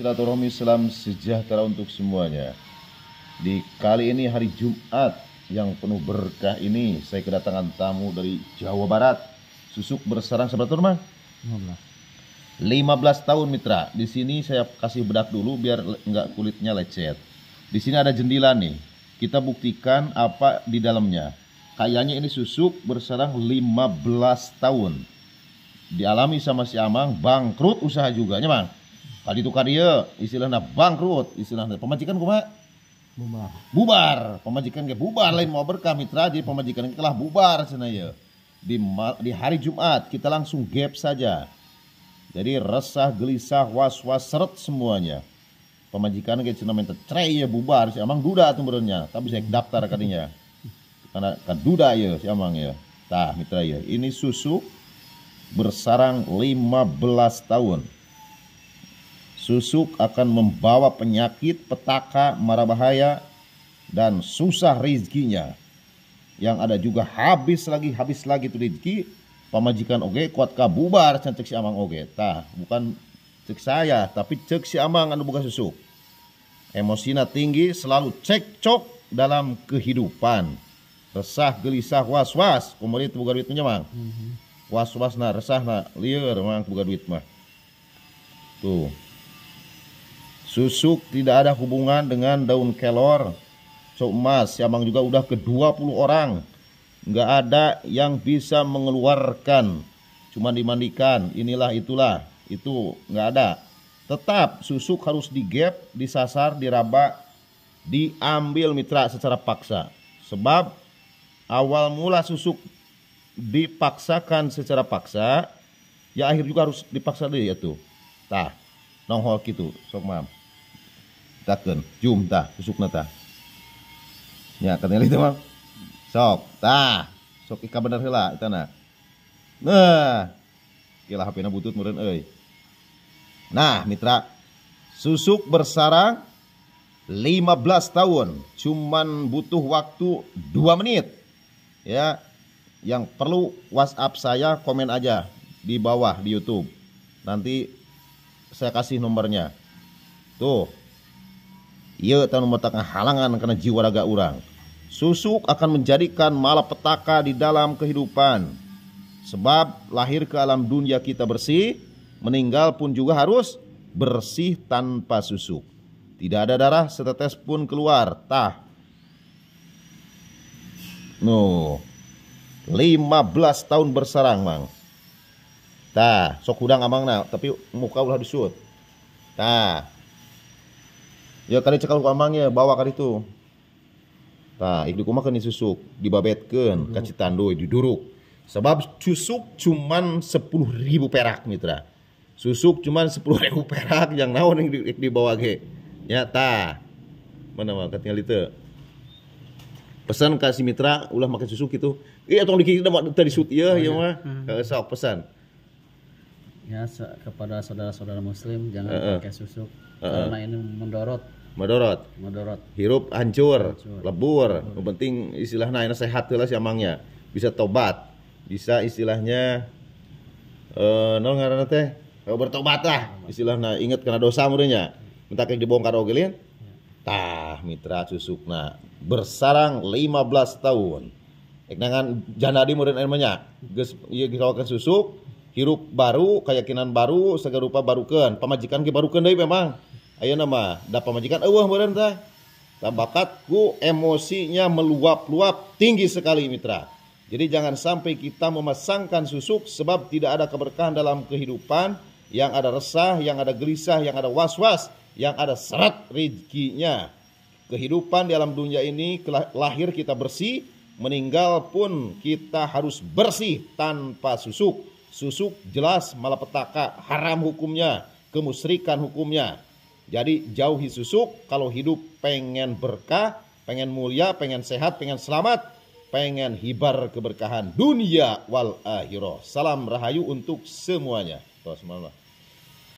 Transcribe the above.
Silaturahmi salam sejahtera untuk semuanya. Di kali ini hari Jumat yang penuh berkah ini, saya kedatangan tamu dari Jawa Barat. Susuk berserang seberapa rumah? 15. 15 tahun mitra. Di sini saya kasih bedak dulu biar nggak kulitnya lecet. Di sini ada jendela nih. Kita buktikan apa di dalamnya. Kayaknya ini susuk berserang 15 tahun. Dialami sama si Amang bangkrut usaha juga Bang kali tukar iya istilahnya bangkrut istilahnya pemajikan kuma bubar bubar pemajikan ke bubar lain mau berkah mitra jadi pemajikan telah bubar sana ya di, di hari Jumat kita langsung gap saja jadi resah gelisah was was seret semuanya pemajikan ke cina minta cerai ya bubar si amang duda tuh berenya tapi saya daftar katanya karena kan duda ya si amang ya tah mitra ya ini susu bersarang 15 tahun Susuk akan membawa penyakit, petaka, mara bahaya, dan susah rezekinya. Yang ada juga habis lagi, habis lagi itu rezeki. Pamajikan oge kuat kabubar cantik si amang oge. Tah, bukan cek saya, tapi cek si amang anu buka susuk. Emosinya tinggi, selalu cekcok dalam kehidupan. Resah, gelisah, was-was. Kembali itu buka duitnya, mang. Mhm. Was-was, nah, resah, nah, liur, mang, buka duit, mah. Tuh. Susuk tidak ada hubungan dengan daun kelor. So emas, Siamang juga udah ke 20 orang. Nggak ada yang bisa mengeluarkan. Cuma dimandikan, inilah itulah. Itu nggak ada. Tetap susuk harus digap, disasar, diraba, diambil mitra secara paksa. Sebab awal mula susuk dipaksakan secara paksa, ya akhir juga harus dipaksa deh ya tuh. Tah, nonghol gitu, sok maaf takkan jum susuk susukna tah ya kenali itu mah sok tah sok ika bener heula itu na nah hp hpna butut murid, oi nah mitra susuk bersarang 15 tahun cuman butuh waktu 2 menit ya yang perlu WhatsApp saya komen aja di bawah di YouTube. Nanti saya kasih nomornya. Tuh, ia tahun memetakan halangan karena jiwa raga orang. Susuk akan menjadikan malapetaka di dalam kehidupan. Sebab lahir ke alam dunia kita bersih, meninggal pun juga harus bersih tanpa susuk. Tidak ada darah setetes pun keluar. Tah. No. 15 tahun bersarang, Mang. Tah, sok udang amang tapi muka ulah disut. Tah ya kali cekal ya bawa kali itu Nah, itu kumakan disusuk, dibabetkan, hmm. kasih tandoi, diduruk. Sebab susuk cuman sepuluh ribu perak mitra. Susuk cuman sepuluh ribu perak yang naon yang dibawa ke. Ya, ta. Mana mah katanya itu. Pesan kasih mitra ulah makan susuk itu. Iya, eh, tolong dikit tadi shoot ya, oh, ya, ya mah. Hmm. Sok pesan ya kepada saudara-saudara muslim jangan uh, uh. susuk uh, uh. karena ini mendorot Madorot. Madorot. Hirup hancur, hancur. lebur. Yang penting istilahnya enak sehat lah siamangnya. Bisa tobat. Bisa istilahnya eh uh, teh, teh bertobat lah istilahnya ingat kena dosa murinya. Minta kayak dibongkar oge ya. Tah mitra Nah bersarang 15 tahun. Ek nangan janadi murid Iya Geus ieu susuk hirup baru keyakinan baru segarupa baru barukan pemajikan ke barukan deui memang ayo nama dapat majikan Allah berenta tah bakat ku emosinya meluap-luap tinggi sekali mitra jadi jangan sampai kita memasangkan susuk sebab tidak ada keberkahan dalam kehidupan yang ada resah yang ada gelisah yang ada was-was yang ada serat rezekinya kehidupan di dalam dunia ini lahir kita bersih meninggal pun kita harus bersih tanpa susuk susuk jelas malapetaka haram hukumnya kemusrikan hukumnya jadi jauhi susuk kalau hidup pengen berkah, pengen mulia, pengen sehat, pengen selamat, pengen hibar keberkahan dunia wal akhirah. Salam rahayu untuk semuanya. Wassalamualaikum.